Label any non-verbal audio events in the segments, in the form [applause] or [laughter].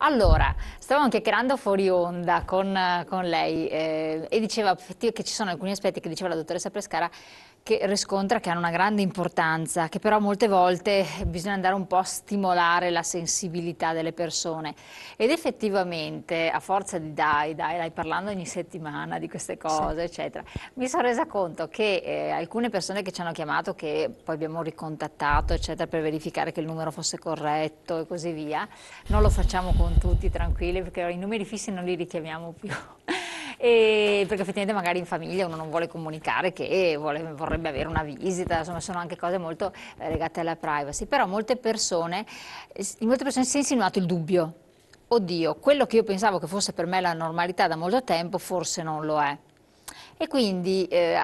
Allora, stavamo anche chiacchierando fuori onda con, con lei eh, e diceva che ci sono alcuni aspetti che diceva la dottoressa Prescara che riscontra che hanno una grande importanza, che però molte volte bisogna andare un po' a stimolare la sensibilità delle persone. Ed effettivamente, a forza di dai, dai, dai, parlando ogni settimana di queste cose, sì. eccetera, mi sono resa conto che eh, alcune persone che ci hanno chiamato, che poi abbiamo ricontattato, eccetera, per verificare che il numero fosse corretto e così via, non lo facciamo con tutti, tranquilli, perché i numeri fissi non li richiamiamo più e perché effettivamente magari in famiglia uno non vuole comunicare che vuole, vorrebbe avere una visita, insomma sono anche cose molto eh, legate alla privacy, però molte persone, in molte persone si è insinuato il dubbio, oddio, quello che io pensavo che fosse per me la normalità da molto tempo forse non lo è. E quindi eh,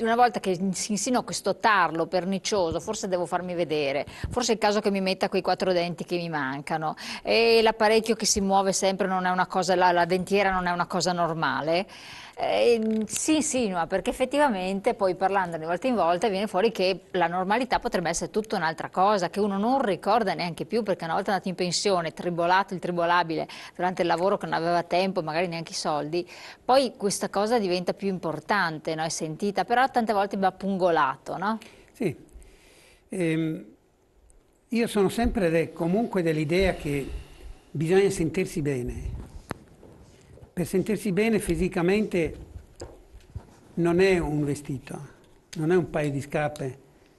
una volta che si insinua questo tarlo pernicioso, forse devo farmi vedere, forse è il caso che mi metta quei quattro denti che mi mancano e l'apparecchio che si muove sempre non è una cosa, la, la dentiera non è una cosa normale. Eh, si insinua perché effettivamente poi parlando di volta in volta viene fuori che la normalità potrebbe essere tutta un'altra cosa che uno non ricorda neanche più perché una volta andato in pensione, tribolato il tribolabile durante il lavoro che non aveva tempo, magari neanche i soldi, poi questa cosa diventa più importante importante, no? è sentita, però tante volte va pungolato, no? Sì. Ehm, io sono sempre de, comunque dell'idea che bisogna sentirsi bene. Per sentirsi bene fisicamente non è un vestito, non è un paio di scarpe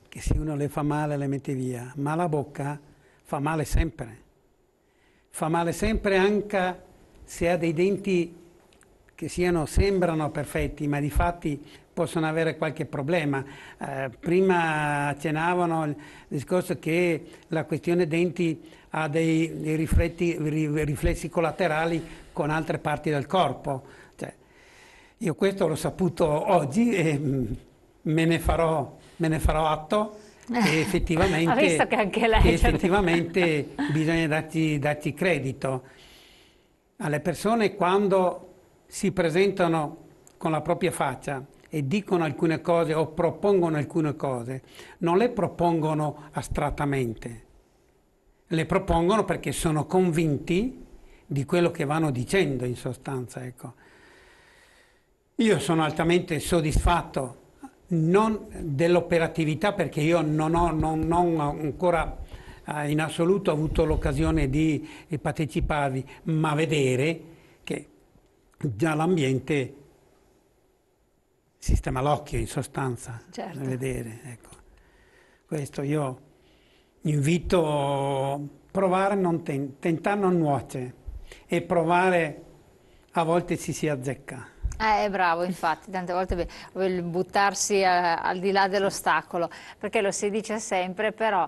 che se uno le fa male le mette via, ma la bocca fa male sempre. Fa male sempre anche se ha dei denti che siano, sembrano perfetti, ma di fatti possono avere qualche problema. Eh, prima accennavano il discorso che la questione denti ha dei, dei rifletti, riflessi collaterali con altre parti del corpo. Cioè, io questo l'ho saputo oggi e mm, me ne farò, me ne farò atto. E [laughs] effettivamente, che effettivamente bisogna darci, darci credito alle persone quando si presentano con la propria faccia e dicono alcune cose o propongono alcune cose, non le propongono astrattamente, le propongono perché sono convinti di quello che vanno dicendo in sostanza. Ecco. Io sono altamente soddisfatto non dell'operatività perché io non ho, non, non ho ancora eh, in assoluto avuto l'occasione di, di parteciparvi, ma vedere già l'ambiente sistema l'occhio in sostanza certo. da vedere. Ecco. Questo io invito a provare, non ten- tentare non nuoce e provare a volte ci si azzecca. Eh, bravo, infatti, tante volte buttarsi a, eh, al di là dell'ostacolo, perché lo si dice sempre, però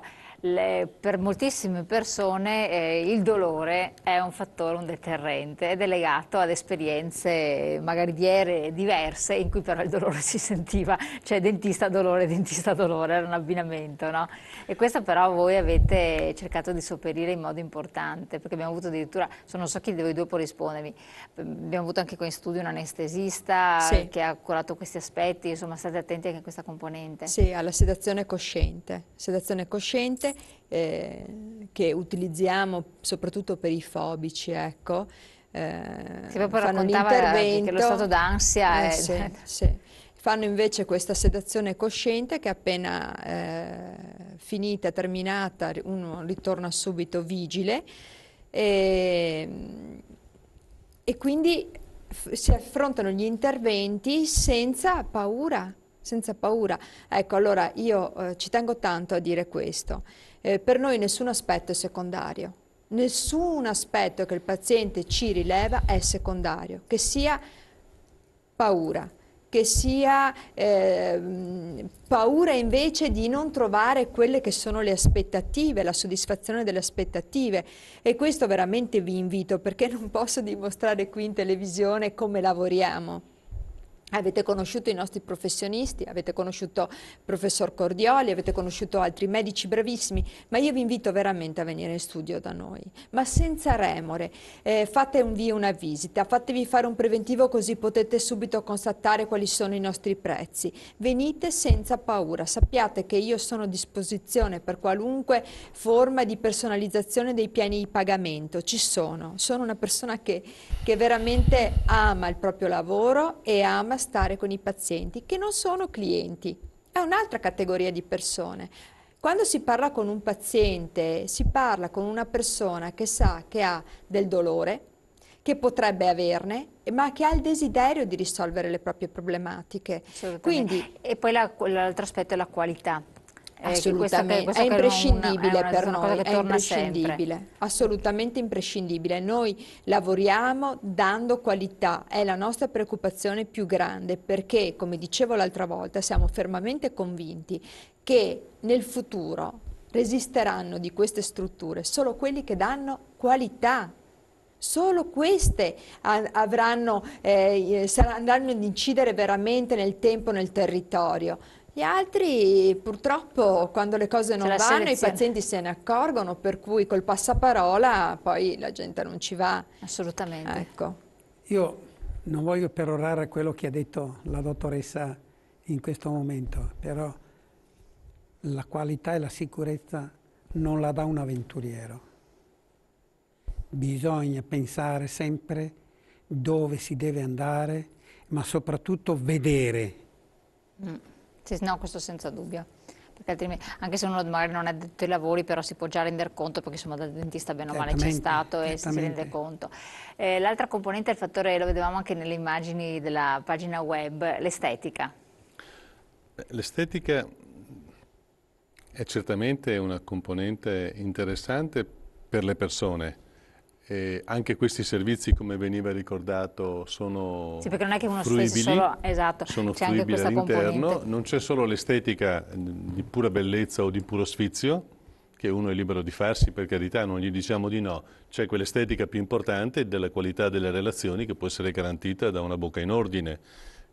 le, per moltissime persone eh, il dolore è un fattore, un deterrente ed è legato ad esperienze magari di ere diverse in cui però il dolore si sentiva, cioè dentista dolore, [laughs] dentista dolore, era un abbinamento, no? E questo però voi avete cercato di sopperire in modo importante, perché abbiamo avuto addirittura, non so chi di voi due può rispondermi, abbiamo avuto anche qui in studio un anestesista sì. che ha curato questi aspetti, insomma state attenti anche a questa componente. Sì, alla sedazione cosciente, sedazione cosciente eh, che utilizziamo soprattutto per i fobici, ecco. Eh, sì, proprio raccontava che lo stato d'ansia eh, è... Sì, sì. Fanno invece questa sedazione cosciente che appena eh, finita, terminata, uno ritorna subito vigile e, ehm, e quindi si affrontano gli interventi senza paura, senza paura. Ecco, allora io eh, ci tengo tanto a dire questo. Eh, per noi nessun aspetto è secondario, nessun aspetto che il paziente ci rileva è secondario, che sia paura, che sia eh, paura invece di non trovare quelle che sono le aspettative, la soddisfazione delle aspettative. E questo veramente vi invito perché non posso dimostrare qui in televisione come lavoriamo Avete conosciuto i nostri professionisti, avete conosciuto il professor Cordioli, avete conosciuto altri medici bravissimi, ma io vi invito veramente a venire in studio da noi, ma senza remore. Eh, via una visita, fatevi fare un preventivo così potete subito constatare quali sono i nostri prezzi. Venite senza paura, sappiate che io sono a disposizione per qualunque forma di personalizzazione dei piani di pagamento, ci sono. Sono una persona che, che veramente ama il proprio lavoro e ama a stare con i pazienti che non sono clienti, è un'altra categoria di persone. Quando si parla con un paziente, si parla con una persona che sa che ha del dolore, che potrebbe averne, ma che ha il desiderio di risolvere le proprie problematiche. Quindi, e poi l'altro aspetto è la qualità Assolutamente, eh, questa, questa è imprescindibile una, è una, per noi, è imprescindibile, sempre. assolutamente imprescindibile. Noi lavoriamo dando qualità, è la nostra preoccupazione più grande perché, come dicevo l'altra volta, siamo fermamente convinti che nel futuro resisteranno di queste strutture solo quelli che danno qualità Solo queste avranno, eh, saranno, andranno ad incidere veramente nel tempo, nel territorio. Gli altri purtroppo quando le cose non vanno selezione. i pazienti se ne accorgono, per cui col passaparola poi la gente non ci va. Assolutamente. Ecco. Io non voglio perorare quello che ha detto la dottoressa in questo momento, però la qualità e la sicurezza non la dà un avventuriero. Bisogna pensare sempre dove si deve andare, ma soprattutto vedere. Mm sì, no, questo senza dubbio. anche se uno magari non ha detto i lavori, però si può già rendere conto, perché insomma dal dentista bene o male c'è stato e si rende conto. Eh, l'altra componente è il fattore, lo vedevamo anche nelle immagini della pagina web, l'estetica. L'estetica è certamente una componente interessante per le persone, eh, anche questi servizi, come veniva ricordato, sono Sì, perché non è che uno fruibili, solo, esatto, sono fruibili all'interno. Non c'è solo l'estetica eh, di pura bellezza o di puro sfizio, che uno è libero di farsi, per carità, non gli diciamo di no. C'è quell'estetica più importante della qualità delle relazioni che può essere garantita da una bocca in ordine,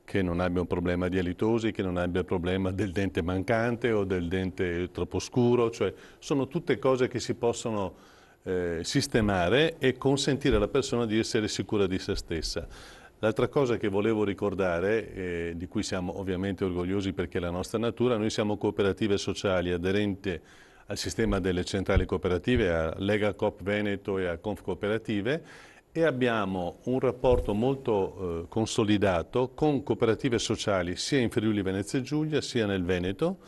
che non abbia un problema di alitosi, che non abbia il problema del dente mancante o del dente troppo scuro. Cioè, sono tutte cose che si possono eh, sistemare e consentire alla persona di essere sicura di se stessa. L'altra cosa che volevo ricordare, eh, di cui siamo ovviamente orgogliosi perché è la nostra natura, noi siamo cooperative sociali aderenti al sistema delle centrali cooperative, a Lega Coop Veneto e a Conf Cooperative e abbiamo un rapporto molto eh, consolidato con cooperative sociali sia in Friuli Venezia Giulia sia nel Veneto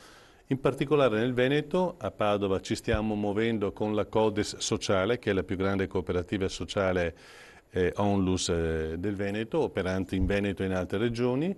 in particolare nel Veneto, a Padova, ci stiamo muovendo con la Codes Sociale, che è la più grande cooperativa sociale eh, onlus eh, del Veneto, operante in Veneto e in altre regioni,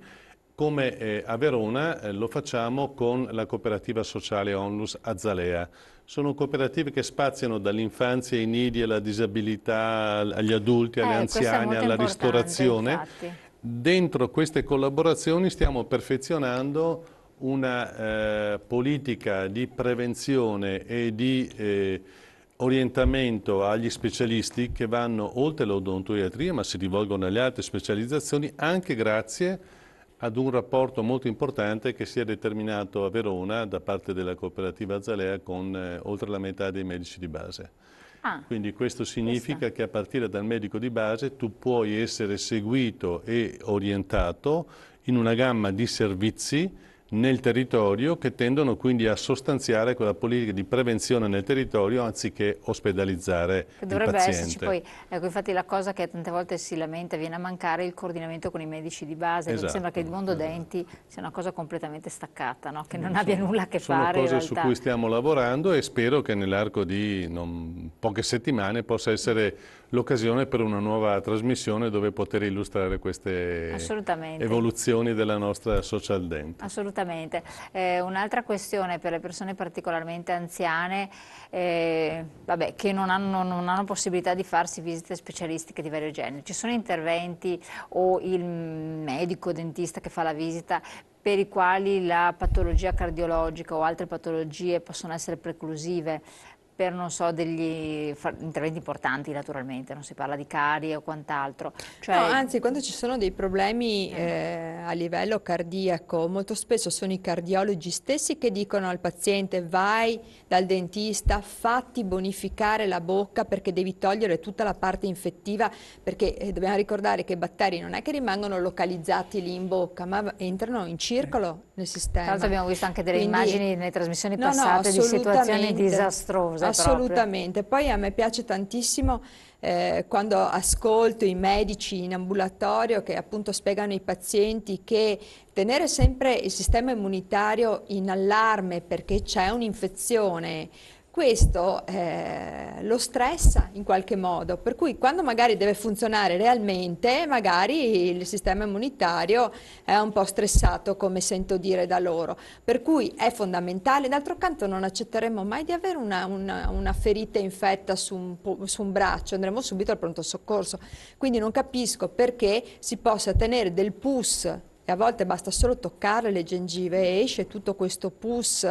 come eh, a Verona eh, lo facciamo con la cooperativa sociale Onlus Azzalea. Sono cooperative che spaziano dall'infanzia ai nidi, alla disabilità, agli adulti, agli eh, anziane, alla ristorazione. Infatti. Dentro queste collaborazioni stiamo perfezionando una eh, politica di prevenzione e di eh, orientamento agli specialisti che vanno oltre l'odontoiatria ma si rivolgono alle altre specializzazioni anche grazie ad un rapporto molto importante che si è determinato a Verona da parte della cooperativa Zalea con eh, oltre la metà dei medici di base. Ah, Quindi questo significa questa. che a partire dal medico di base tu puoi essere seguito e orientato in una gamma di servizi nel territorio che tendono quindi a sostanziare quella politica di prevenzione nel territorio anziché ospedalizzare che dovrebbe il paziente. Esserci poi, ecco, infatti la cosa che tante volte si lamenta viene a mancare è il coordinamento con i medici di base, esatto. sembra che il esatto. mondo esatto. denti sia una cosa completamente staccata, no? che non sono, abbia nulla a che sono fare. Sono cose su cui stiamo lavorando e spero che nell'arco di non, poche settimane possa essere l'occasione per una nuova trasmissione dove poter illustrare queste evoluzioni della nostra social dent. Assolutamente. Eh, Un'altra questione per le persone particolarmente anziane, eh, vabbè, che non hanno, non hanno, possibilità di farsi visite specialistiche di vario genere. Ci sono interventi o il medico dentista che fa la visita per i quali la patologia cardiologica o altre patologie possono essere preclusive per non so, degli interventi importanti naturalmente, non si parla di carie o quant'altro. Cioè... No, anzi, quando ci sono dei problemi eh, a livello cardiaco, molto spesso sono i cardiologi stessi che dicono al paziente vai dal dentista, fatti bonificare la bocca perché devi togliere tutta la parte infettiva, perché eh, dobbiamo ricordare che i batteri non è che rimangono localizzati lì in bocca, ma entrano in circolo nel sistema. Tra l'altro abbiamo visto anche delle Quindi, immagini nelle trasmissioni no, passate no, di situazioni disastrose assolutamente. Proprie. Poi a me piace tantissimo eh, quando ascolto i medici in ambulatorio che appunto spiegano ai pazienti che tenere sempre il sistema immunitario in allarme perché c'è un'infezione questo eh, lo stressa in qualche modo, per cui quando magari deve funzionare realmente, magari il sistema immunitario è un po' stressato, come sento dire da loro, per cui è fondamentale. D'altro canto non accetteremo mai di avere una, una, una ferita infetta su un, su un, braccio, andremo subito al pronto soccorso. Quindi non capisco perché si possa tenere del pus e a volte basta solo toccare le gengive e esce tutto questo pus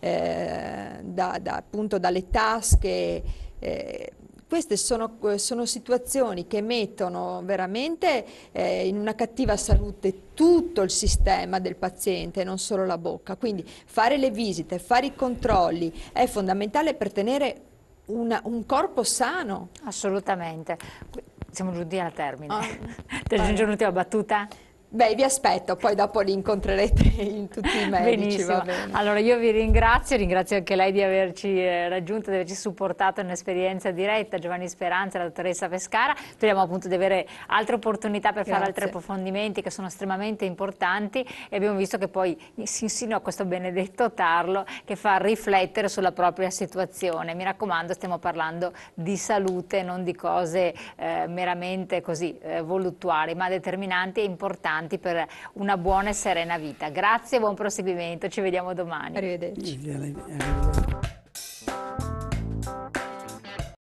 eh, da, da, appunto dalle tasche. Eh, queste sono, sono, situazioni che mettono veramente eh, in una cattiva salute tutto il sistema del paziente, non solo la bocca. Quindi fare le visite, fare i controlli è fondamentale per tenere una, un corpo sano. Assolutamente. Siamo giunti al termine. Oh. Ti aggiungo un'ultima battuta? Beh, vi aspetto, poi dopo li incontrerete in tutti i medici. Benissimo. Allora io vi ringrazio, ringrazio anche lei di averci eh, raggiunto, di averci supportato in un'esperienza diretta, Giovanni Speranza e la dottoressa Pescara. Speriamo appunto di avere altre opportunità per Grazie. fare altri approfondimenti che sono estremamente importanti e abbiamo visto che poi si insinua questo benedetto tarlo che fa riflettere sulla propria situazione. Mi raccomando, stiamo parlando di salute, non di cose eh, meramente così eh, voluttuali, ma determinanti e importanti importanti per una buona e serena vita. Grazie buon proseguimento, ci vediamo domani. Arrivederci. Arrivederci.